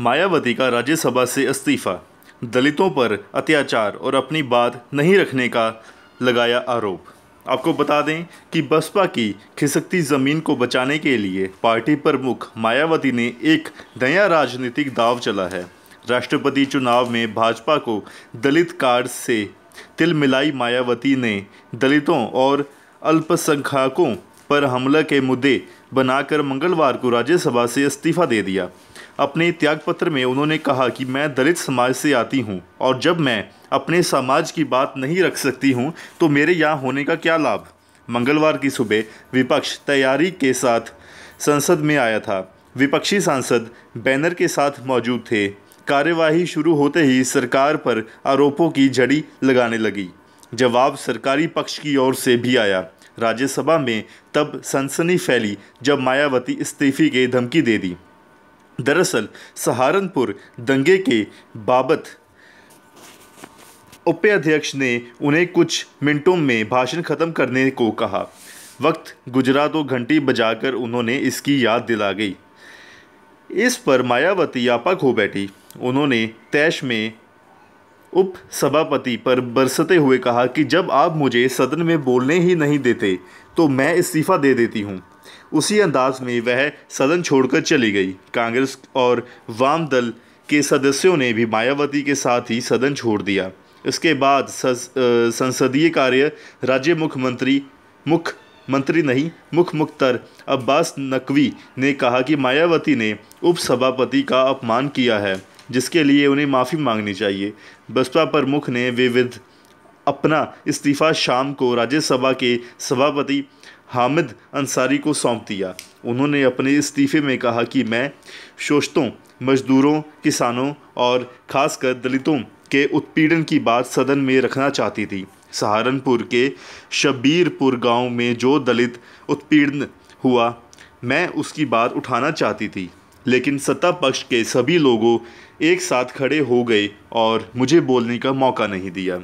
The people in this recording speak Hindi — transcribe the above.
मायावती का राज्यसभा से इस्तीफा दलितों पर अत्याचार और अपनी बात नहीं रखने का लगाया आरोप आपको बता दें कि बसपा की खिसकती ज़मीन को बचाने के लिए पार्टी प्रमुख मायावती ने एक नया राजनीतिक दाव चला है राष्ट्रपति चुनाव में भाजपा को दलित कार्ड से तिल मिलाई मायावती ने दलितों और अल्पसंख्यकों पर हमला के मुद्दे बनाकर मंगलवार को राज्यसभा से इस्तीफा दे दिया अपने त्यागपत्र में उन्होंने कहा कि मैं दलित समाज से आती हूँ और जब मैं अपने समाज की बात नहीं रख सकती हूँ तो मेरे यहाँ होने का क्या लाभ मंगलवार की सुबह विपक्ष तैयारी के साथ संसद में आया था विपक्षी सांसद बैनर के साथ मौजूद थे कार्यवाही शुरू होते ही सरकार पर आरोपों की झड़ी लगाने लगी जवाब सरकारी पक्ष की ओर से भी आया राज्यसभा में तब सनसनी फैली जब मायावती इस्तीफे की धमकी दे दी दरअसल सहारनपुर दंगे के बाबत उपाध्यक्ष ने उन्हें कुछ मिनटों में भाषण ख़त्म करने को कहा वक्त गुजरा तो घंटी बजाकर उन्होंने इसकी याद दिला गई इस पर मायावती यापक हो बैठी उन्होंने तैश में उप सभापति पर बरसते हुए कहा कि जब आप मुझे सदन में बोलने ही नहीं देते तो मैं इस्तीफ़ा दे देती हूँ उसी अंदाज में वह सदन छोड़कर चली गई कांग्रेस और वाम दल के सदस्यों ने भी मायावती के साथ ही सदन छोड़ दिया इसके बाद संसदीय कार्य राज्य मुख्यमंत्री मुख मंत्री नहीं मुख मुख्तर अब्बास नकवी ने कहा कि मायावती ने उपसभापति का अपमान किया है जिसके लिए उन्हें माफ़ी मांगनी चाहिए बसपा प्रमुख ने विविध अपना इस्तीफा शाम को राज्यसभा के सभापति हामिद अंसारी को सौंप दिया उन्होंने अपने इस्तीफे में कहा कि मैं शोषितों मजदूरों किसानों और खासकर दलितों के उत्पीड़न की बात सदन में रखना चाहती थी सहारनपुर के शबीरपुर गांव में जो दलित उत्पीड़न हुआ मैं उसकी बात उठाना चाहती थी लेकिन सत्ता पक्ष के सभी लोगों एक साथ खड़े हो गए और मुझे बोलने का मौका नहीं दिया